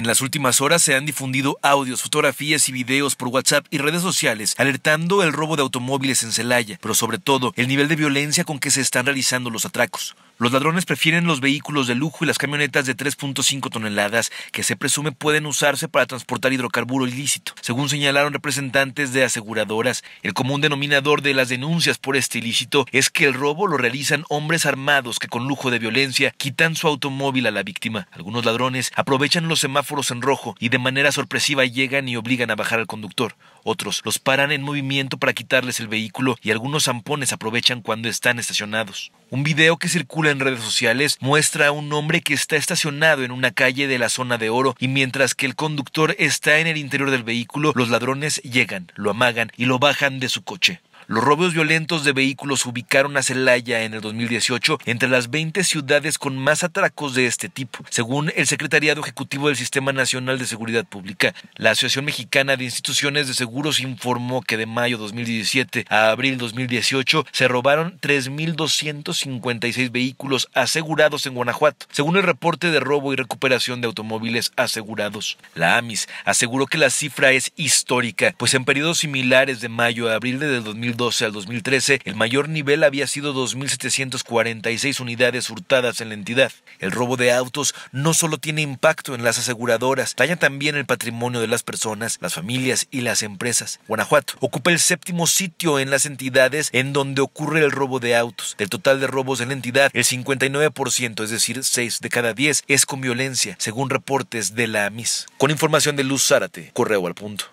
En las últimas horas se han difundido audios, fotografías y videos por WhatsApp y redes sociales alertando el robo de automóviles en Celaya, pero sobre todo el nivel de violencia con que se están realizando los atracos. Los ladrones prefieren los vehículos de lujo y las camionetas de 3.5 toneladas que se presume pueden usarse para transportar hidrocarburo ilícito. Según señalaron representantes de aseguradoras, el común denominador de las denuncias por este ilícito es que el robo lo realizan hombres armados que con lujo de violencia quitan su automóvil a la víctima. Algunos ladrones aprovechan los semáforos en rojo y de manera sorpresiva llegan y obligan a bajar al conductor. Otros los paran en movimiento para quitarles el vehículo y algunos zampones aprovechan cuando están estacionados. Un video que circula en redes sociales muestra a un hombre que está estacionado en una calle de la zona de oro y mientras que el conductor está en el interior del vehículo, los ladrones llegan, lo amagan y lo bajan de su coche. Los robos violentos de vehículos ubicaron a Celaya en el 2018 entre las 20 ciudades con más atracos de este tipo. Según el Secretariado Ejecutivo del Sistema Nacional de Seguridad Pública, la Asociación Mexicana de Instituciones de Seguros informó que de mayo 2017 a abril 2018 se robaron 3.256 vehículos asegurados en Guanajuato, según el reporte de robo y recuperación de automóviles asegurados. La AMIS aseguró que la cifra es histórica, pues en periodos similares de mayo a abril de 2018, al 2013, el mayor nivel había sido 2.746 unidades hurtadas en la entidad. El robo de autos no solo tiene impacto en las aseguradoras, daña también el patrimonio de las personas, las familias y las empresas. Guanajuato ocupa el séptimo sitio en las entidades en donde ocurre el robo de autos. Del total de robos en la entidad, el 59%, es decir, 6 de cada 10, es con violencia, según reportes de la AMIS. Con información de Luz Zárate, correo al punto.